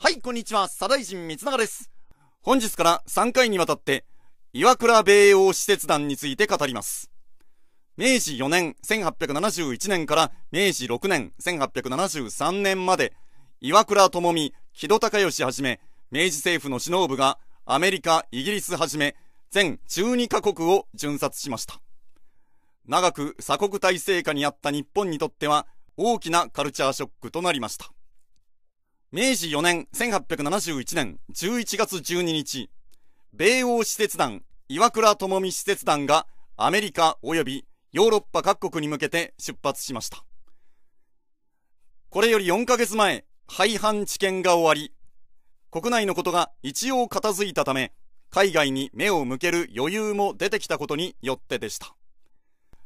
はい、こんにちは。サダイ人三永です。本日から3回にわたって、岩倉米欧使節団について語ります。明治4年1871年から明治6年1873年まで、岩倉智美、木戸孝義はじめ、明治政府の首脳部がアメリカ、イギリスはじめ、全12カ国を巡殺しました。長く鎖国体制下にあった日本にとっては、大きなカルチャーショックとなりました。明治4年1871年11月12日、米欧使節団岩倉智美使節団がアメリカ及びヨーロッパ各国に向けて出発しました。これより4ヶ月前、廃藩置県が終わり、国内のことが一応片付いたため、海外に目を向ける余裕も出てきたことによってでした。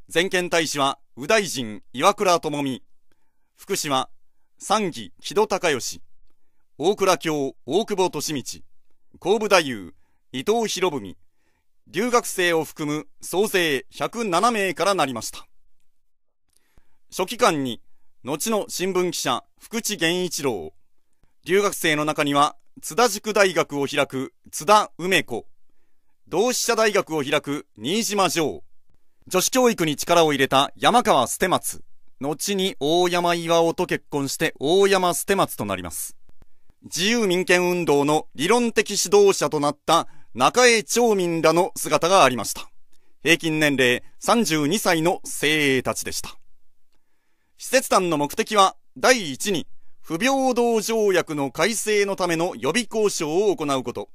全権大使は、右大臣岩倉智美、副使は、三義木戸隆義、大倉京、大久保利道、後武太夫、伊藤博文、留学生を含む総勢107名からなりました。書記官に、後の新聞記者、福地源一郎、留学生の中には、津田塾大学を開く津田梅子、同志社大学を開く新島城、女子教育に力を入れた山川捨松、後に大山岩尾と結婚して大山捨松となります。自由民権運動の理論的指導者となった中江町民らの姿がありました。平均年齢32歳の精鋭たちでした。施設団の目的は、第一に、不平等条約の改正のための予備交渉を行うこと。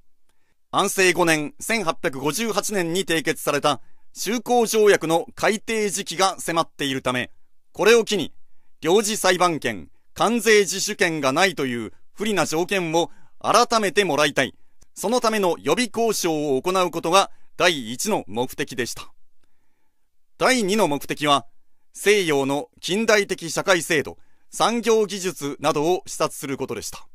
安政5年1858年に締結された修好条約の改定時期が迫っているため、これを機に、領事裁判権、関税自主権がないという不利な条件を改めてもらいたい。そのための予備交渉を行うことが第一の目的でした。第二の目的は、西洋の近代的社会制度、産業技術などを視察することでした。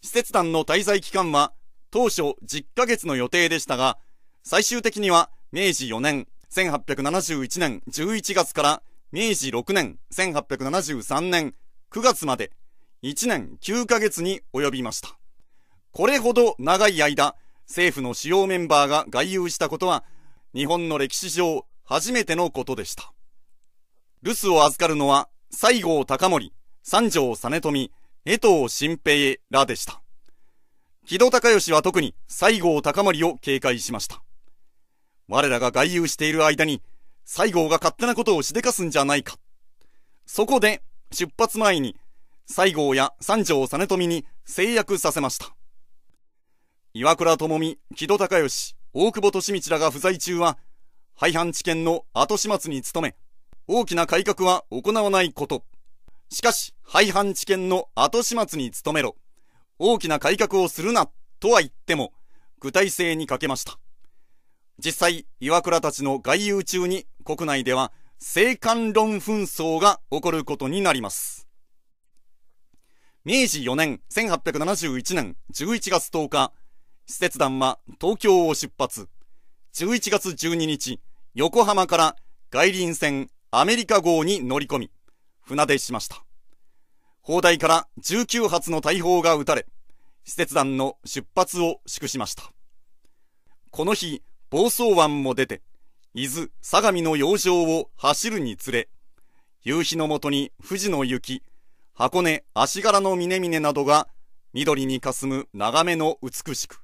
施設団の滞在期間は当初10ヶ月の予定でしたが、最終的には明治4年1871年11月から明治6年1873年9月まで1年9ヶ月に及びました。これほど長い間、政府の主要メンバーが外遊したことは、日本の歴史上初めてのことでした。留守を預かるのは、西郷隆盛、三条実富、江藤新平らでした。木戸隆義は特に西郷隆盛を警戒しました。我らが外遊している間に、西郷が勝手なことをしでかすんじゃないか。そこで、出発前に西郷や三条実富に制約させました。岩倉智美、木戸孝義、大久保利道らが不在中は、廃藩置県の後始末に努め、大きな改革は行わないこと。しかし、廃藩置県の後始末に努めろ。大きな改革をするな、とは言っても、具体性に欠けました。実際、岩倉たちの外遊中に国内では、生還論紛争が起こることになります。明治4年1871年11月10日、施設団は東京を出発。11月12日、横浜から外輪船アメリカ号に乗り込み、船出しました。砲台から19発の大砲が撃たれ、施設団の出発を祝しました。この日、房総湾も出て、伊豆、相模の洋上を走るにつれ、夕日のもとに富士の雪、箱根、足柄の峰々などが緑に霞む眺めの美しく、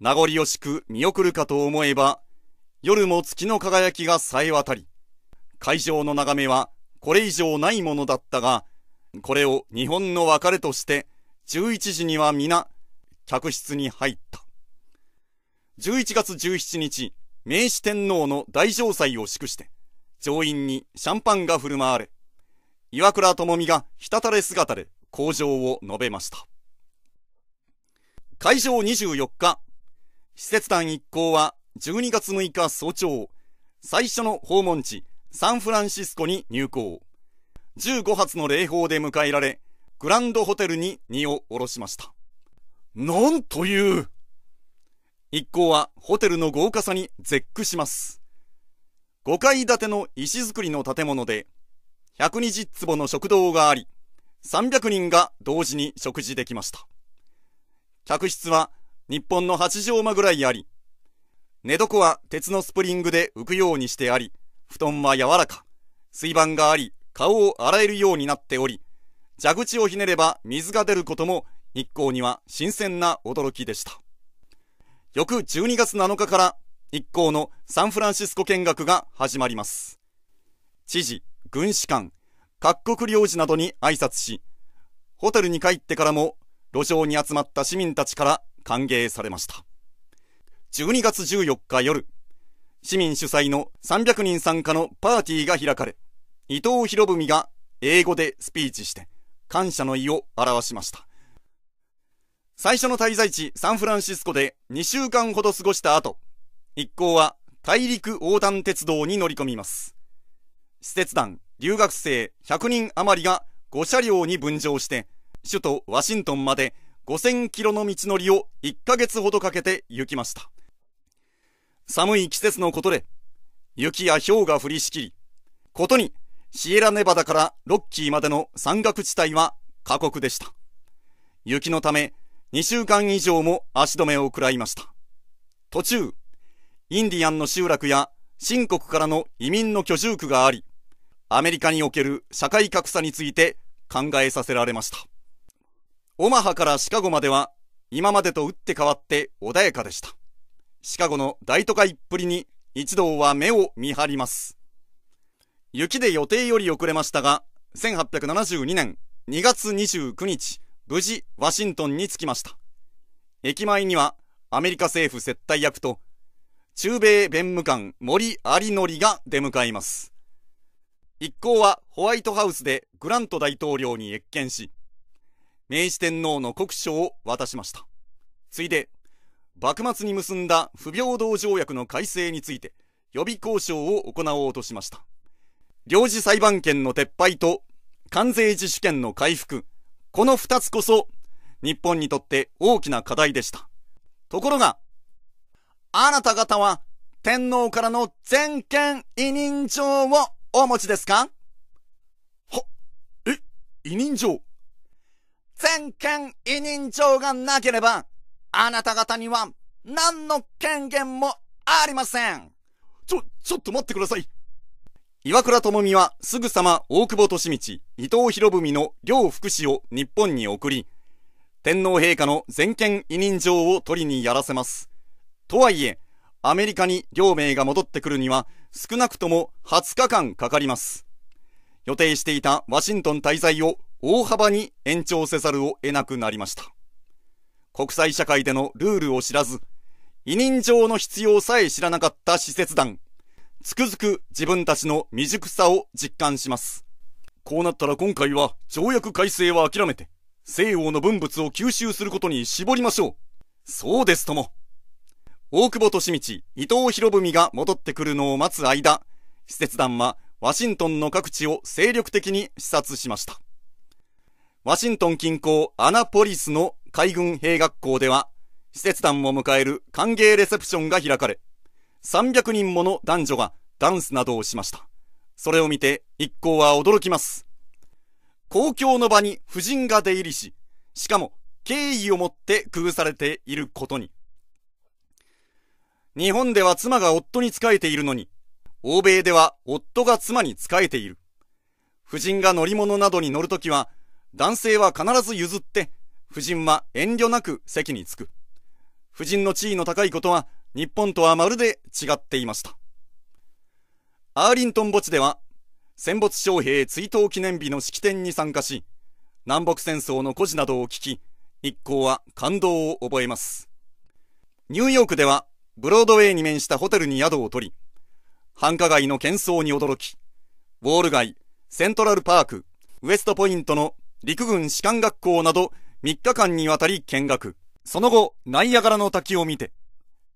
名残惜しく見送るかと思えば、夜も月の輝きがさえ渡り、会場の眺めはこれ以上ないものだったが、これを日本の別れとして、11時には皆、客室に入った。11月17日、明治天皇の大城祭を祝して、上院にシャンパンが振る舞われ、岩倉智美が滴れ姿で工場を述べました。会場24日、施設団一行は12月6日早朝、最初の訪問地、サンフランシスコに入港。15発の礼砲で迎えられ、グランドホテルに荷を下ろしました。なんという。一行はホテルの豪華さに絶句します。5階建ての石造りの建物で、120坪の食堂があり、300人が同時に食事できました。客室は日本の8畳間ぐらいあり、寝床は鉄のスプリングで浮くようにしてあり、布団は柔らか、水盤があり、顔を洗えるようになっており、蛇口をひねれば水が出ることも日光には新鮮な驚きでした。翌12月7日から日光のサンフランシスコ見学が始まります。知事、軍士官、各国領事などに挨拶し、ホテルに帰ってからも路上に集まった市民たちから歓迎されました。12月14日夜、市民主催の300人参加のパーティーが開かれ、伊藤博文が英語でスピーチして感謝の意を表しました。最初の滞在地サンフランシスコで2週間ほど過ごした後、一行は大陸横断鉄道に乗り込みます。施設団、留学生100人余りが5車両に分乗して、首都ワシントンまで5000キロの道のりを1ヶ月ほどかけて行きました。寒い季節のことで、雪や氷が降りしきり、ことにシエラネバダからロッキーまでの山岳地帯は過酷でした。雪のため2週間以上も足止めを食らいました。途中、インディアンの集落や新国からの移民の居住区があり、アメリカにおける社会格差について考えさせられました。オマハからシカゴまでは今までと打って変わって穏やかでした。シカゴの大都会っぷりに一同は目を見張ります。雪で予定より遅れましたが、1872年2月29日、無事ワシントンに着きました。駅前にはアメリカ政府接待役と中米弁務官森有則が出迎えます。一行はホワイトハウスでグラント大統領に謁見し、明治天皇の国書を渡しました。ついで、幕末に結んだ不平等条約の改正について予備交渉を行おうとしました。領事裁判権の撤廃と関税自主権の回復、この二つこそ日本にとって大きな課題でした。ところが、あなた方は天皇からの全権委任状をお持ちですかは、え、委任状全権委任状がなければ、あなた方には何の権限もありません。ちょ、ちょっと待ってください。岩倉智美はすぐさま大久保利道、伊藤博文の両福祉を日本に送り、天皇陛下の全権委任状を取りにやらせます。とはいえ、アメリカに両名が戻ってくるには少なくとも20日間かかります。予定していたワシントン滞在を大幅に延長せざるを得なくなりました。国際社会でのルールを知らず、委任状の必要さえ知らなかった施設団、つくづく自分たちの未熟さを実感します。こうなったら今回は条約改正は諦めて、西欧の文物を吸収することに絞りましょう。そうですとも。大久保利通、伊藤博文が戻ってくるのを待つ間、施設団はワシントンの各地を精力的に視察しました。ワシントン近郊アナポリスの海軍兵学校では、施設団を迎える歓迎レセプションが開かれ、300人もの男女がダンスなどをしました。それを見て一行は驚きます。公共の場に夫人が出入りし、しかも敬意を持って工夫されていることに、日本では妻が夫に仕えているのに、欧米では夫が妻に仕えている。夫人が乗り物などに乗るときは、男性は必ず譲って、夫人は遠慮なく席に着く。夫人の地位の高いことは、日本とはまるで違っていました。アーリントン墓地では、戦没将兵追悼記念日の式典に参加し、南北戦争の故事などを聞き、一行は感動を覚えます。ニューヨークではブロードウェイに面したホテルに宿を取り、繁華街の喧騒に驚き、ウォール街、セントラルパーク、ウエストポイントの陸軍士官学校など3日間にわたり見学。その後、ナイアガラの滝を見て、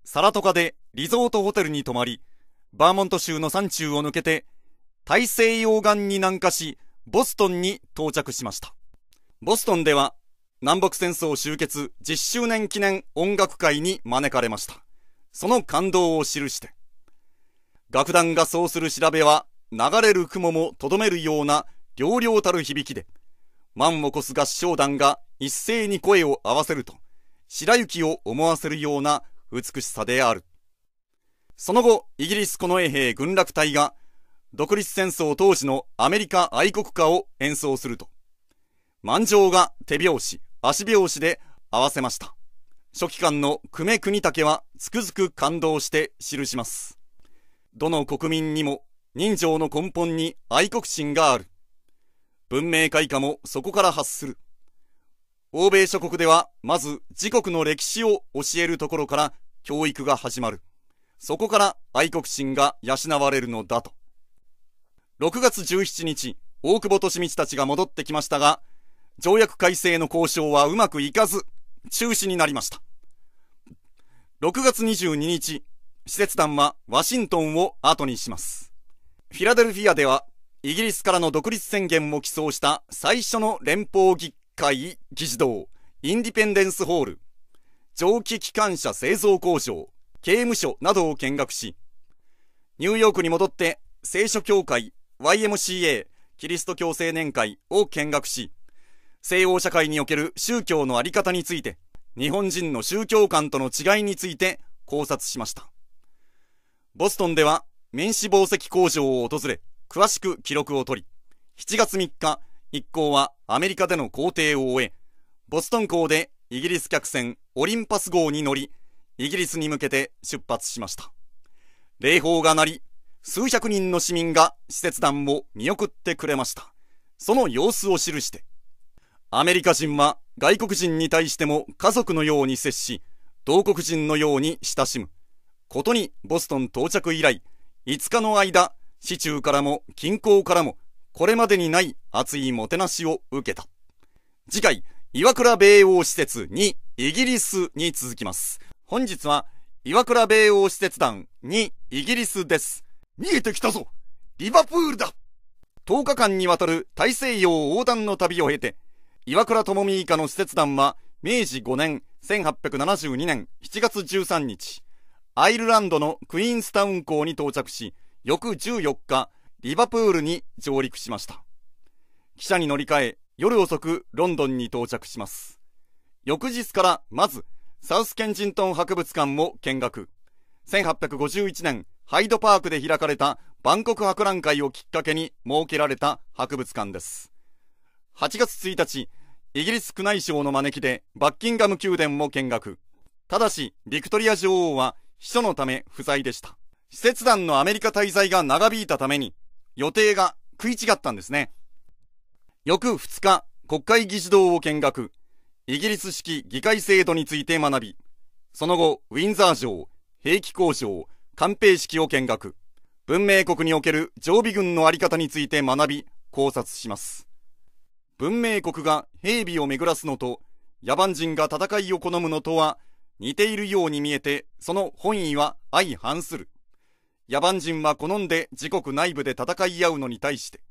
サラトカでリゾートホテルに泊まり、バーモント州の山中を抜けて、大西洋岸に南下し、ボストンに到着しました。ボストンでは、南北戦争終結10周年記念音楽会に招かれました。その感動を記して、楽団がそうする調べは、流れる雲もとどめるような両々たる響きで、万を越す合唱団が一斉に声を合わせると、白雪を思わせるような美しさである。その後、イギリス近衛兵軍楽隊が、独立戦争当時のアメリカ愛国歌を演奏すると、満場が手拍子、足拍子で合わせました。初期間の久米国武はつくづく感動して記します。どの国民にも人情の根本に愛国心がある。文明開化もそこから発する。欧米諸国ではまず自国の歴史を教えるところから教育が始まる。そこから愛国心が養われるのだと。6月17日、大久保利通たちが戻ってきましたが、条約改正の交渉はうまくいかず、中止になりました。6月22日、施設団はワシントンを後にします。フィラデルフィアでは、イギリスからの独立宣言を起草した最初の連邦議会議事堂、インディペンデンスホール、蒸気機関車製造工場、刑務所などを見学し、ニューヨークに戻って聖書協会 YMCA キリスト教青年会を見学し、西欧社会における宗教のあり方について、日本人の宗教観との違いについて考察しました。ボストンでは免死紡績工場を訪れ、詳しく記録を取り、7月3日、一行はアメリカでの工程を終え、ボストン港でイギリス客船オリンパス号に乗り、イギリスに向けて出発しました。礼砲が鳴り、数百人の市民が施設団を見送ってくれました。その様子を記して、アメリカ人は外国人に対しても家族のように接し、同国人のように親しむ。ことにボストン到着以来、5日の間、市中からも近郊からも、これまでにない熱いもてなしを受けた。次回、岩倉米欧施設にイギリスに続きます。本日は、岩倉米欧施設団にイギリスです。見えてきたぞリバプールだ !10 日間にわたる大西洋横断の旅を経て、岩倉智美以下の施設団は、明治5年1872年7月13日、アイルランドのクイーンスタウン港に到着し、翌14日、リバプールに上陸しました。汽車に乗り換え、夜遅くロンドンに到着します。翌日から、まず、サウスケンジントン博物館を見学。1851年、ハイドパークで開かれた万国博覧会をきっかけに設けられた博物館です。8月1日、イギリス宮内省の招きでバッキンガム宮殿を見学。ただし、ビクトリア女王は秘書のため不在でした。使節団のアメリカ滞在が長引いたために、予定が食い違ったんですね。翌2日、国会議事堂を見学。イギリス式議会制度について学び。その後、ウィンザー城、兵器工場、官兵式を見学。文明国における常備軍のあり方について学び、考察します。文明国が兵備を巡らすのと、野蛮人が戦いを好むのとは、似ているように見えて、その本意は相反する。野蛮人は好んで自国内部で戦い合うのに対して、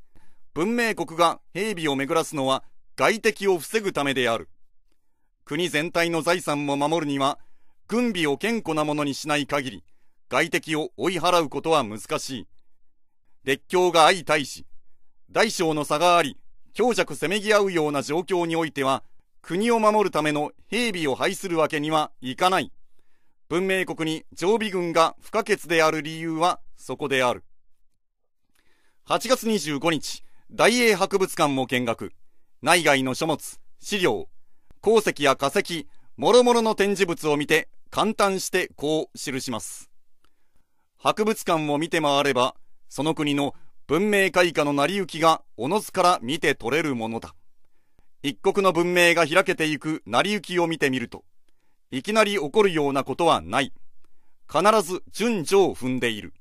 文明国が兵備を巡らすのは外敵を防ぐためである。国全体の財産も守るには、軍備を堅固なものにしない限り、外敵を追い払うことは難しい。列強が相対し、大小の差があり、強弱せめぎ合うような状況においては、国を守るための兵備を廃するわけにはいかない。文明国に常備軍が不可欠である理由はそこである。8月25日、大英博物館を見学。内外の書物、資料、鉱石や化石、諸々の展示物を見て、簡単してこう記します。博物館を見て回れば、その国の文明開化の成り行きがおのずから見て取れるものだ。一国の文明が開けていく成り行きを見てみると、いきなり起こるようなことはない。必ず順序を踏んでいる。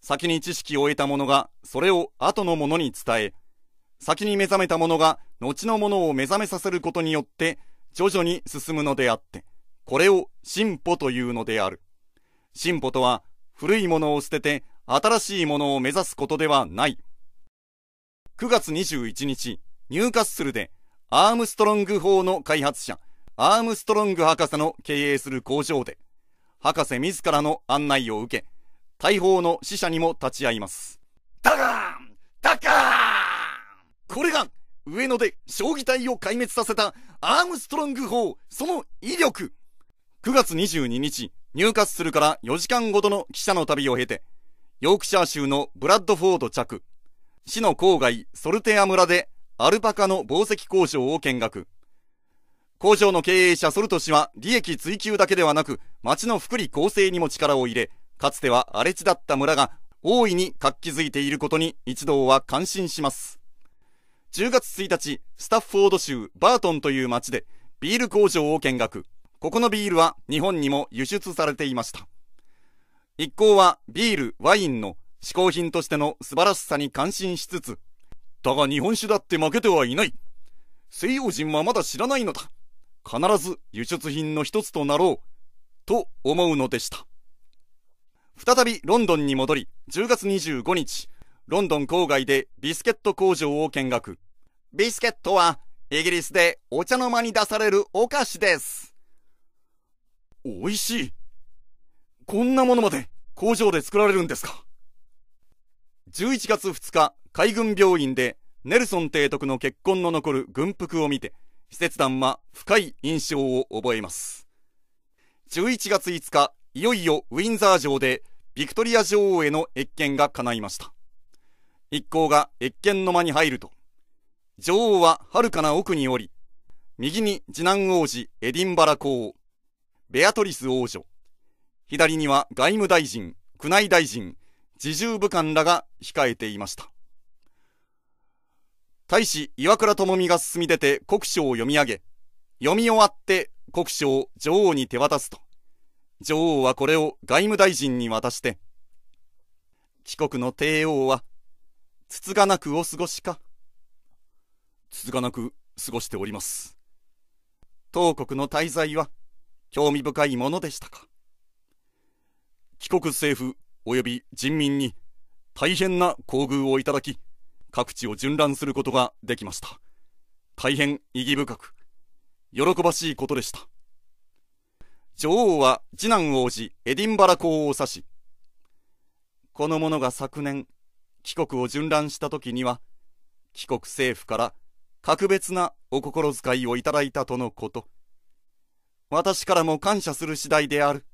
先に知識を得た者がそれを後の者に伝え、先に目覚めた者が後の者を目覚めさせることによって徐々に進むのであって、これを進歩というのである。進歩とは古いものを捨てて新しいものを目指すことではない。9月21日、ニューカッスルで、アームストロング法の開発者、アームストロング博士の経営する工場で、博士自らの案内を受け、大砲の死者にも立ち会います。ダガーンダガーンこれが、上野で将棋隊を壊滅させたアームストロング法、その威力 !9 月22日、入荷するから4時間ごとの記者の旅を経て、ヨークシャー州のブラッドフォード着、市の郊外ソルテア村でアルパカの紡績工場を見学。工場の経営者ソルト氏は利益追求だけではなく、町の福利厚生にも力を入れ、かつては荒れ地だった村が大いに活気づいていることに一同は感心します。10月1日、スタッフォード州バートンという町でビール工場を見学。ここのビールは日本にも輸出されていました。一行はビール、ワインの嗜好品としての素晴らしさに感心しつつ、だが日本酒だって負けてはいない。西洋人はまだ知らないのだ。必ず輸出品の一つとなろう。と思うのでした。再びロンドンに戻り、10月25日、ロンドン郊外でビスケット工場を見学。ビスケットはイギリスでお茶の間に出されるお菓子です。美味しい。こんなものまで工場で作られるんですか ?11 月2日、海軍病院でネルソン提督の結婚の残る軍服を見て、使節団は深い印象を覚えます。11月5日、いよいよウィンザー城でビクトリア女王への謁見が叶いました。一行が謁見の間に入ると、女王は遥かな奥におり、右に次男王子エディンバラ公、ベアトリス王女、左には外務大臣、宮内大臣、自重武官らが控えていました。大使岩倉智美が進み出て国書を読み上げ、読み終わって国書を女王に手渡すと、女王はこれを外務大臣に渡して、帰国の帝王は、つつがなくお過ごしか。つつがなく過ごしております。当国の滞在は、興味深いものでしたか。帰国政府及び人民に大変な厚遇をいただき、各地を巡覧することができました。大変意義深く、喜ばしいことでした。女王は次男王子エディンバラ公を指し、この者が昨年、帰国を巡覧した時には、帰国政府から格別なお心遣いをいただいたとのこと。私からも感謝する次第である。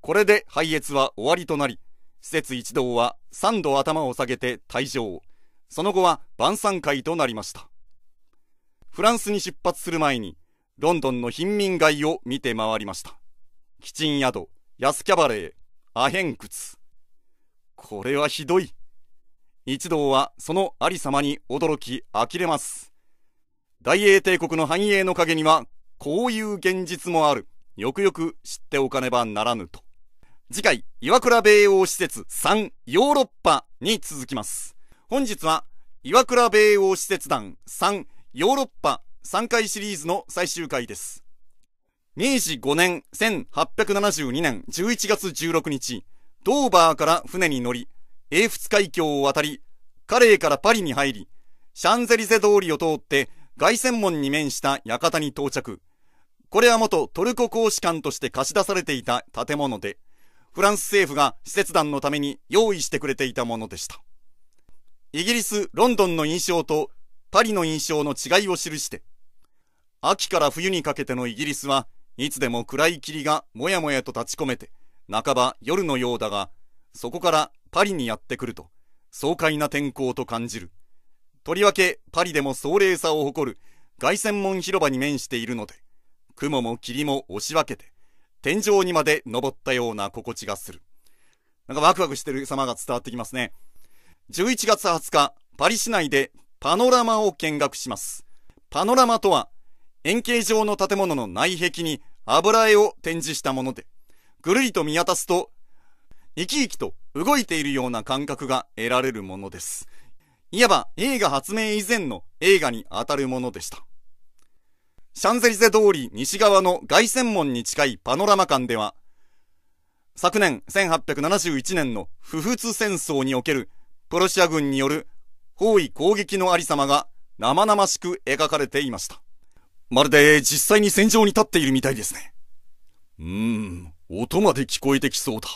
これで拝謁は終わりとなり、施設一同は3度頭を下げて退場。その後は晩餐会となりました。フランスに出発する前に、ロンドンの貧民街を見て回りました。キチン宿、安キャバレー、アヘン窟。これはひどい。一同はそのありさまに驚き呆れます。大英帝国の繁栄の陰には、こういう現実もある。よくよく知っておかねばならぬと。次回、岩倉米欧施設3ヨーロッパに続きます。本日は、岩倉米欧施設団3ヨーロッパ3回シリーズの最終回です。明治5年1872年11月16日、ドーバーから船に乗り、英仏海峡を渡り、カレーからパリに入り、シャンゼリゼ通りを通って外線門に面した館に到着。これは元トルコ公使館として貸し出されていた建物で、フランス政府が使節団のために用意してくれていたものでした。イギリス・ロンドンの印象とパリの印象の違いを記して、秋から冬にかけてのイギリスはいつでも暗い霧がもやもやと立ち込めて、半ば夜のようだが、そこからパリにやってくると、爽快な天候と感じる。とりわけパリでも壮麗さを誇る凱旋門広場に面しているので、雲も霧も押し分けて、天井にまで登ったような心地がする。なんかワクワクしてる様が伝わってきますね。11月20日、パリ市内でパノラマを見学します。パノラマとは、円形状の建物の内壁に油絵を展示したもので、ぐるりと見渡すと、生き生きと動いているような感覚が得られるものです。いわば映画発明以前の映画にあたるものでした。シャンゼリゼ通り西側の凱旋門に近いパノラマ館では、昨年1871年の不仏戦争におけるプロシア軍による包囲攻撃のありさまが生々しく描かれていました。まるで実際に戦場に立っているみたいですね。うーん、音まで聞こえてきそうだ。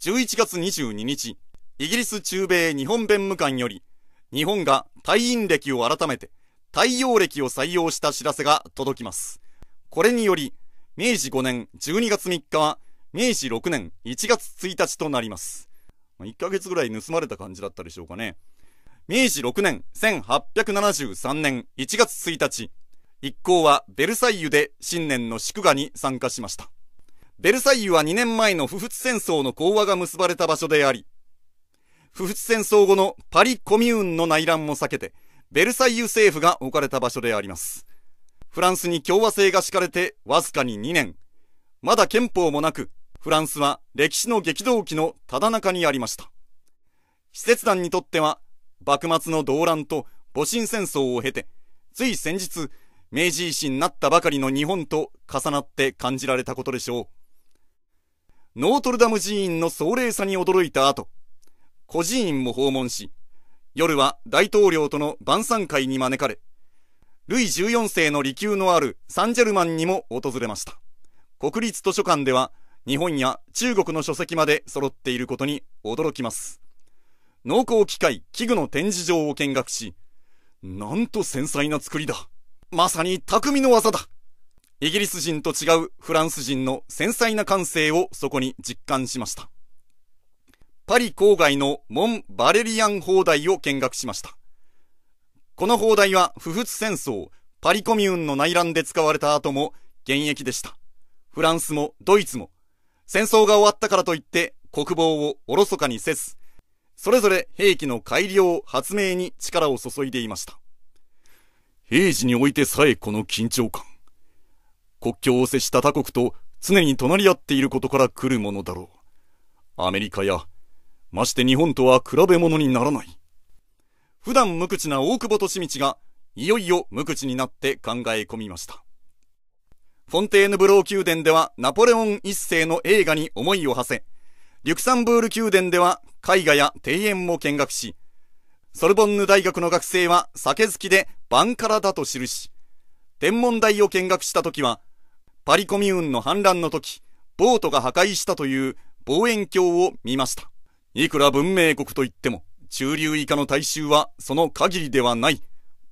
11月22日、イギリス中米日本弁務官より、日本が退院歴を改めて、太陽暦を採用した知らせが届きます。これにより、明治5年12月3日は、明治6年1月1日となります。1ヶ月ぐらい盗まれた感じだったでしょうかね。明治6年1873年1月1日、一行はベルサイユで新年の祝賀に参加しました。ベルサイユは2年前の不仏戦争の講和が結ばれた場所であり、不仏戦争後のパリコミューンの内乱も避けて、ベルサイユ政府が置かれた場所であります。フランスに共和制が敷かれてわずかに2年。まだ憲法もなく、フランスは歴史の激動期のただ中にありました。使節団にとっては、幕末の動乱と戊辰戦争を経て、つい先日、明治維新になったばかりの日本と重なって感じられたことでしょう。ノートルダム寺院の壮麗さに驚いた後、孤児院も訪問し、夜は大統領との晩餐会に招かれ、ルイ14世の離宮のあるサンジェルマンにも訪れました。国立図書館では日本や中国の書籍まで揃っていることに驚きます。農耕機械器具の展示場を見学し、なんと繊細な作りだ。まさに匠の技だ。イギリス人と違うフランス人の繊細な感性をそこに実感しました。パリ郊外のモン・バレリアン砲台を見学しました。この砲台は不仏戦争、パリコミューンの内乱で使われた後も現役でした。フランスもドイツも、戦争が終わったからといって国防をおろそかにせず、それぞれ兵器の改良、発明に力を注いでいました。平時においてさえこの緊張感。国境を接した他国と常に隣り合っていることから来るものだろう。アメリカやまして日本とは比べ物にならない。普段無口な大久保利道が、いよいよ無口になって考え込みました。フォンテーヌブロー宮殿ではナポレオン一世の映画に思いを馳せ、リュクサンブール宮殿では絵画や庭園も見学し、ソルボンヌ大学の学生は酒好きでバンカラだと記し、天文台を見学した時は、パリコミューンの反乱の時、ボートが破壊したという望遠鏡を見ました。いくら文明国といっても、中流以下の大衆はその限りではない。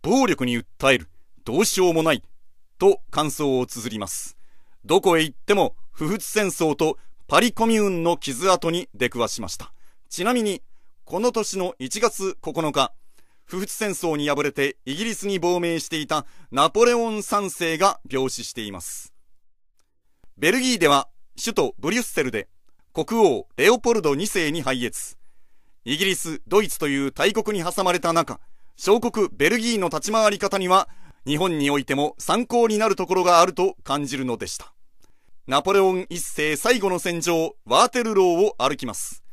暴力に訴える。どうしようもない。と感想を綴ります。どこへ行っても、不仏戦争とパリコミューンの傷跡に出くわしました。ちなみに、この年の1月9日、不仏戦争に敗れてイギリスに亡命していたナポレオン3世が病死しています。ベルギーでは首都ブリュッセルで国王レオポルド2世に拝謁。イギリス、ドイツという大国に挟まれた中、小国ベルギーの立ち回り方には、日本においても参考になるところがあると感じるのでした。ナポレオン1世最後の戦場、ワーテルローを歩きます。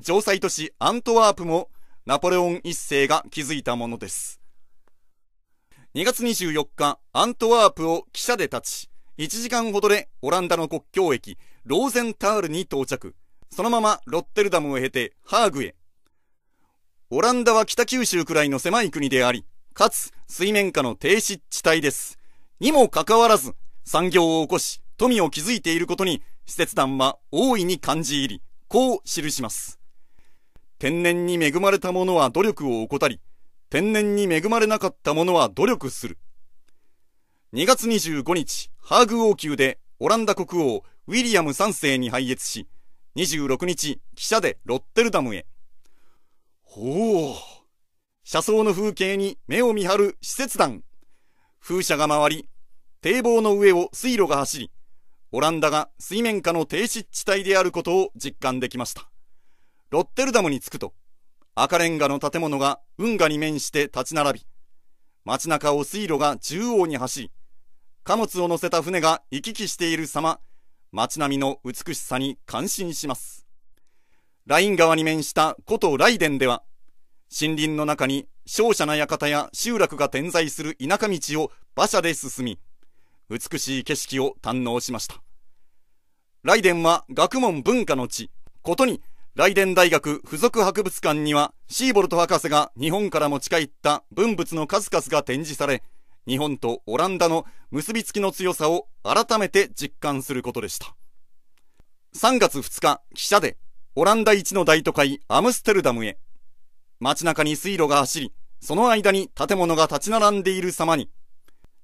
城塞都市アントワープも、ナポレオン1世が築いたものです。2月24日、アントワープを汽車で立ち、1時間ほどでオランダの国境駅、ローゼンタールに到着。そのままロッテルダムを経てハーグへ。オランダは北九州くらいの狭い国であり、かつ水面下の低湿地帯です。にもかかわらず、産業を起こし、富を築いていることに、施設団は大いに感じ入り、こう記します。天然に恵まれた者は努力を怠り、天然に恵まれなかった者は努力する。2月25日、ハーグ王宮でオランダ国王ウィリアム3世に拝謁し、26日、汽車でロッテルダムへ。ほう。車窓の風景に目を見張る施設団。風車が回り、堤防の上を水路が走り、オランダが水面下の低湿地帯であることを実感できました。ロッテルダムに着くと、赤レンガの建物が運河に面して立ち並び、街中を水路が中央に走り、貨物を乗せた船が行き来している様、街並みの美しさに感心します。ライン川に面した古都ライデンでは、森林の中に勝者な館や集落が点在する田舎道を馬車で進み、美しい景色を堪能しました。ライデンは学問文化の地、ことに、ライデン大学附属博物館には、シーボルト博士が日本から持ち帰った文物の数々が展示され、日本とオランダの結びつきの強さを改めて実感することでした。3月2日、汽車でオランダ一の大都会アムステルダムへ。街中に水路が走り、その間に建物が立ち並んでいる様に、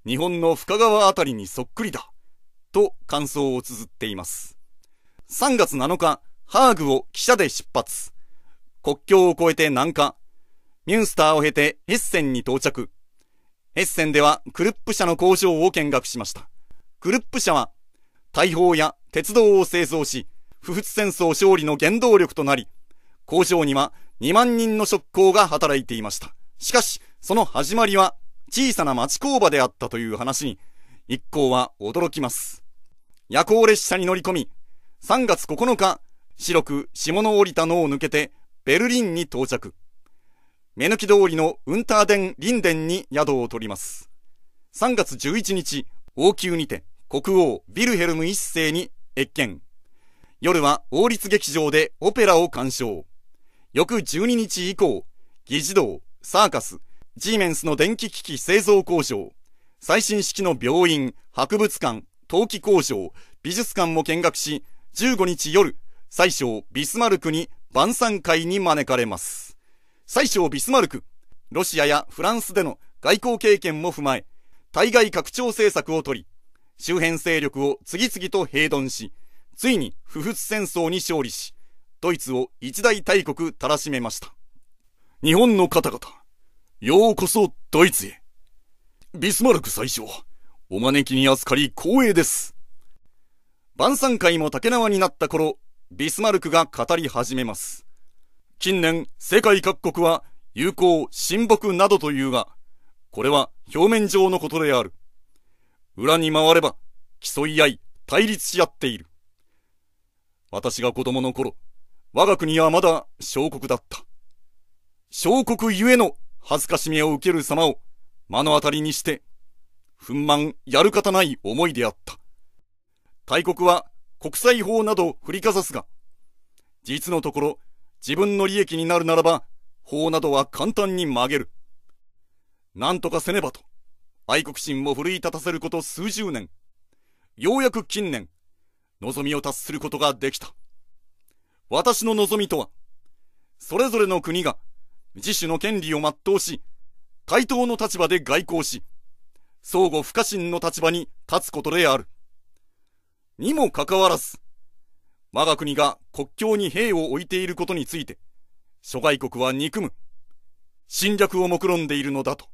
日本の深川あたりにそっくりだ、と感想を綴っています。3月7日、ハーグを汽車で出発。国境を越えて南下。ミュンスターを経てヘッセンに到着。エッセンではクルップ社の工場を見学しました。クルップ社は、大砲や鉄道を製造し、不仏戦争勝利の原動力となり、工場には2万人の職工が働いていました。しかし、その始まりは小さな町工場であったという話に、一行は驚きます。夜行列車に乗り込み、3月9日、白く下の降りたのを抜けて、ベルリンに到着。目抜き通りのウンターデン・リンデンに宿を取ります。3月11日、王宮にて、国王、ビルヘルム一世に謁見。夜は王立劇場でオペラを鑑賞。翌12日以降、議事堂、サーカス、ジーメンスの電気機器製造工場、最新式の病院、博物館、陶器工場、美術館も見学し、15日夜、最小ビスマルクに晩餐会に招かれます。最小ビスマルク、ロシアやフランスでの外交経験も踏まえ、対外拡張政策をとり、周辺勢力を次々と併存し、ついに不仏戦争に勝利し、ドイツを一大大国たらしめました。日本の方々、ようこそドイツへ。ビスマルク最初、お招きに預かり光栄です。晩餐会も竹縄になった頃、ビスマルクが語り始めます。近年、世界各国は、友好、親睦などというが、これは表面上のことである。裏に回れば、競い合い、対立し合っている。私が子供の頃、我が国はまだ小国だった。小国ゆえの恥ずかしみを受ける様を目の当たりにして、憤満やる方ない思いであった。大国は国際法など振りかざすが、実のところ自分の利益になるならば、法などは簡単に曲げる。なんとかせねばと、愛国心を奮い立たせること数十年、ようやく近年、望みを達することができた。私の望みとは、それぞれの国が自主の権利を全うし、対等の立場で外交し、相互不可侵の立場に立つことである。にもかかわらず、我が国が国境に兵を置いていることについて、諸外国は憎む。侵略を目論んでいるのだと。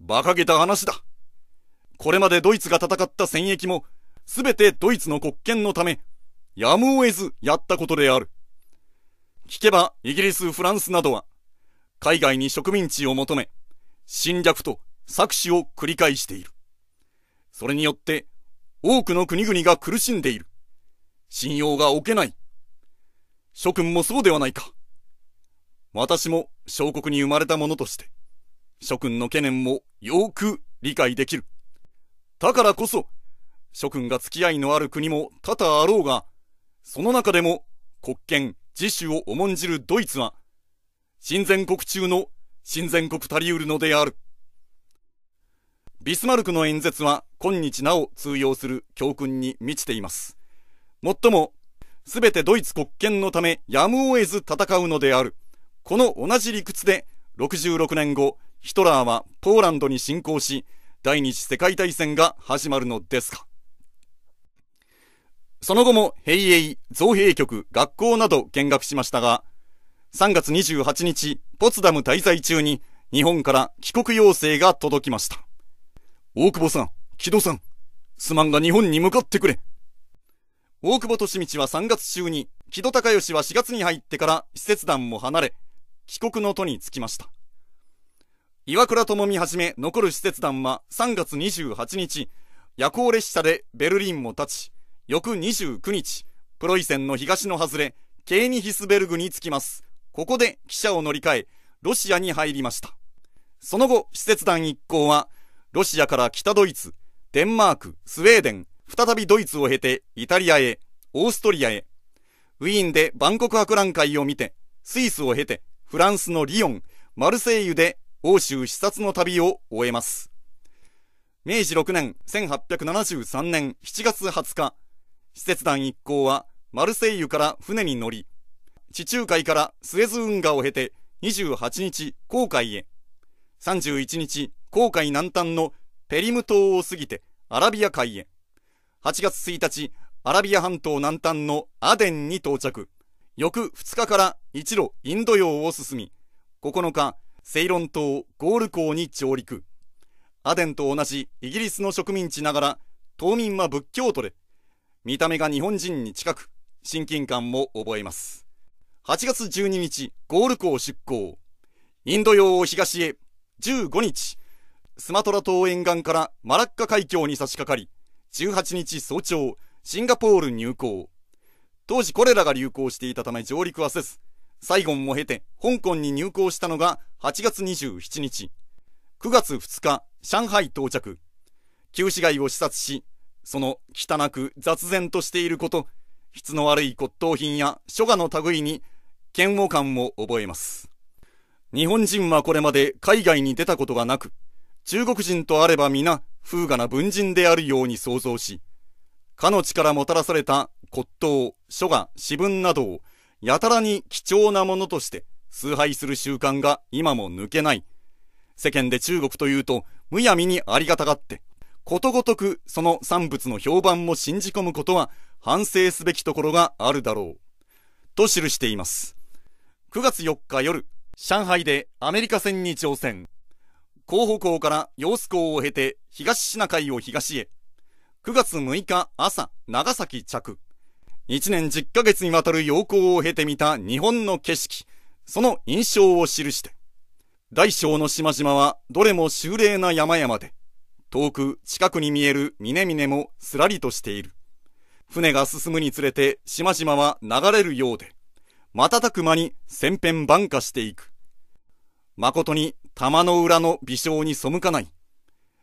馬鹿げた話だ。これまでドイツが戦った戦役も、すべてドイツの国権のため、やむを得ずやったことである。聞けば、イギリス、フランスなどは、海外に植民地を求め、侵略と搾取を繰り返している。それによって、多くの国々が苦しんでいる。信用が置けない。諸君もそうではないか。私も小国に生まれたものとして、諸君の懸念もよく理解できる。だからこそ、諸君が付き合いのある国も多々あろうが、その中でも国権、自主を重んじるドイツは、新全国中の親善国たり得るのである。ビスマルクの演説は今日なお通用する教訓に満ちています。もっとも、すべてドイツ国権のためやむを得ず戦うのである。この同じ理屈で、66年後、ヒトラーはポーランドに侵攻し、第二次世界大戦が始まるのですか。その後も兵営、造兵局、学校など見学しましたが、3月28日、ポツダム滞在中に日本から帰国要請が届きました。大久保さん、木戸さん、すまんが日本に向かってくれ。大久保利道は3月中に、木戸孝義は4月に入ってから使節団も離れ、帰国の途に着きました。岩倉智美はじめ残る使節団は3月28日、夜行列車でベルリンを立ち、翌29日、プロイセンの東の外れ、ケーニヒスベルグに着きます。ここで汽車を乗り換え、ロシアに入りました。その後、使節団一行は、ロシアから北ドイツ、デンマーク、スウェーデン、再びドイツを経てイタリアへ、オーストリアへ、ウィーンで万国博覧会を見て、スイスを経てフランスのリヨン、マルセイユで欧州視察の旅を終えます。明治6年1873年7月20日、施設団一行はマルセイユから船に乗り、地中海からスエズ運河を経て28日航海へ、31日航海南端のペリム島を過ぎてアラビア海へ、8月1日、アラビア半島南端のアデンに到着。翌2日から一路インド洋を進み、9日、セイロン島ゴール港に上陸。アデンと同じイギリスの植民地ながら、島民は仏教徒で、見た目が日本人に近く、親近感も覚えます。8月12日、ゴール港出港。インド洋を東へ、15日、スマトラ島沿岸からマラッカ海峡に差し掛かり、18日早朝、シンガポール入港。当時これらが流行していたため上陸はせず、サイゴンを経て香港に入港したのが8月27日。9月2日、上海到着。旧市街を視察し、その汚く雑然としていること、質の悪い骨董品や書画の類に嫌悪感を覚えます。日本人はこれまで海外に出たことがなく、中国人とあれば皆風雅な文人であるように想像し、かの地からもたらされた骨董、書画、詩文などをやたらに貴重なものとして崇拝する習慣が今も抜けない。世間で中国というとむやみにありがたがって、ことごとくその産物の評判も信じ込むことは反省すべきところがあるだろう。と記しています。9月4日夜、上海でアメリカ戦に挑戦。広北港から揚子港を経て東シナ海を東へ。9月6日朝、長崎着。1年10ヶ月にわたる陽光を経て見た日本の景色、その印象を記して。大小の島々はどれも秀麗な山々で、遠く近くに見える峰々もすらりとしている。船が進むにつれて島々は流れるようで、瞬く間に千変万化していく。誠に玉の裏の微笑に背かない。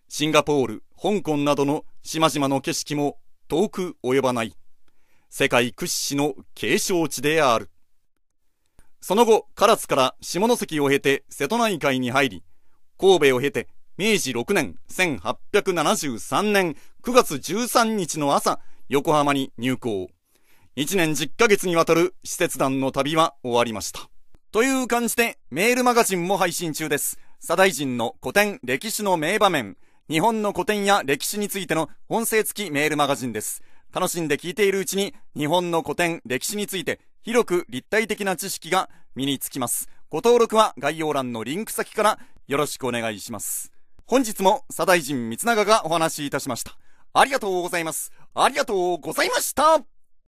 シンガポール、香港などの島々の景色も遠く及ばない。世界屈指の景勝地である。その後、唐津から下関を経て瀬戸内海に入り、神戸を経て明治6年1873年9月13日の朝、横浜に入港。1年10ヶ月にわたる施設団の旅は終わりました。という感じで、メールマガジンも配信中です。左大臣の古典、歴史の名場面、日本の古典や歴史についての音声付きメールマガジンです。楽しんで聞いているうちに、日本の古典、歴史について、広く立体的な知識が身につきます。ご登録は概要欄のリンク先からよろしくお願いします。本日も左大臣三永がお話しいたしました。ありがとうございます。ありがとうございました